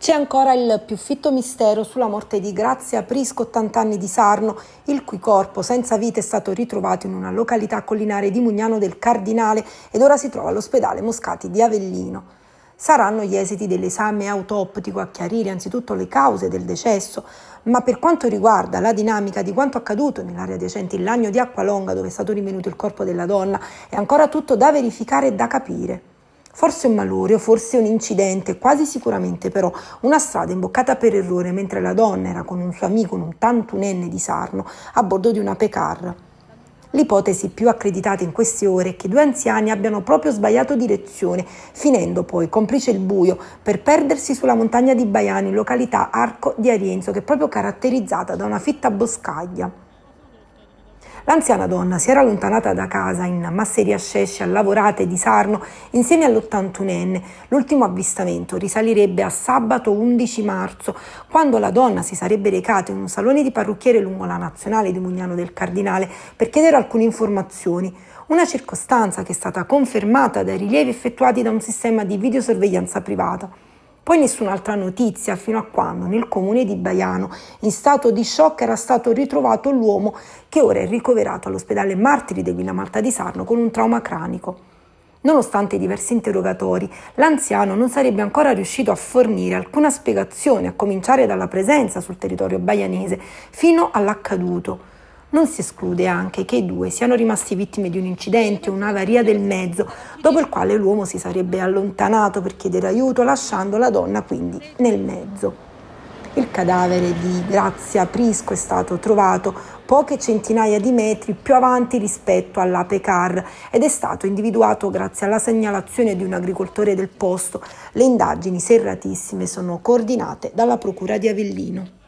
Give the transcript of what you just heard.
C'è ancora il più fitto mistero sulla morte di Grazia Prisco, 80 anni di Sarno, il cui corpo senza vita è stato ritrovato in una località collinare di Mugnano del Cardinale ed ora si trova all'ospedale Moscati di Avellino. Saranno gli esiti dell'esame autoptico a chiarire anzitutto le cause del decesso, ma per quanto riguarda la dinamica di quanto accaduto nell'area adiacente il lagno di Acqualonga dove è stato rinvenuto il corpo della donna, è ancora tutto da verificare e da capire. Forse un malore o forse un incidente, quasi sicuramente però una strada imboccata per errore mentre la donna era con un suo amico, un tantunenne di Sarno, a bordo di una pecar. L'ipotesi più accreditata in queste ore è che due anziani abbiano proprio sbagliato direzione, finendo poi, complice il buio, per perdersi sulla montagna di Baiano in località Arco di Arienzo, che è proprio caratterizzata da una fitta boscaglia. L'anziana donna si era allontanata da casa in Masseria Scescia, Lavorate di Sarno, insieme all'81enne. L'ultimo avvistamento risalirebbe a sabato 11 marzo, quando la donna si sarebbe recata in un salone di parrucchiere lungo la nazionale di Mugnano del Cardinale per chiedere alcune informazioni una circostanza che è stata confermata dai rilievi effettuati da un sistema di videosorveglianza privata. Poi nessun'altra notizia fino a quando nel comune di Baiano, in stato di shock, era stato ritrovato l'uomo che ora è ricoverato all'ospedale Martiri di Villa Malta di Sarno con un trauma cranico. Nonostante i diversi interrogatori, l'anziano non sarebbe ancora riuscito a fornire alcuna spiegazione, a cominciare dalla presenza sul territorio baianese, fino all'accaduto. Non si esclude anche che i due siano rimasti vittime di un incidente o un'avaria del mezzo, dopo il quale l'uomo si sarebbe allontanato per chiedere aiuto, lasciando la donna quindi nel mezzo. Il cadavere di Grazia Prisco è stato trovato poche centinaia di metri più avanti rispetto all'Apecar ed è stato individuato grazie alla segnalazione di un agricoltore del posto. Le indagini serratissime sono coordinate dalla Procura di Avellino.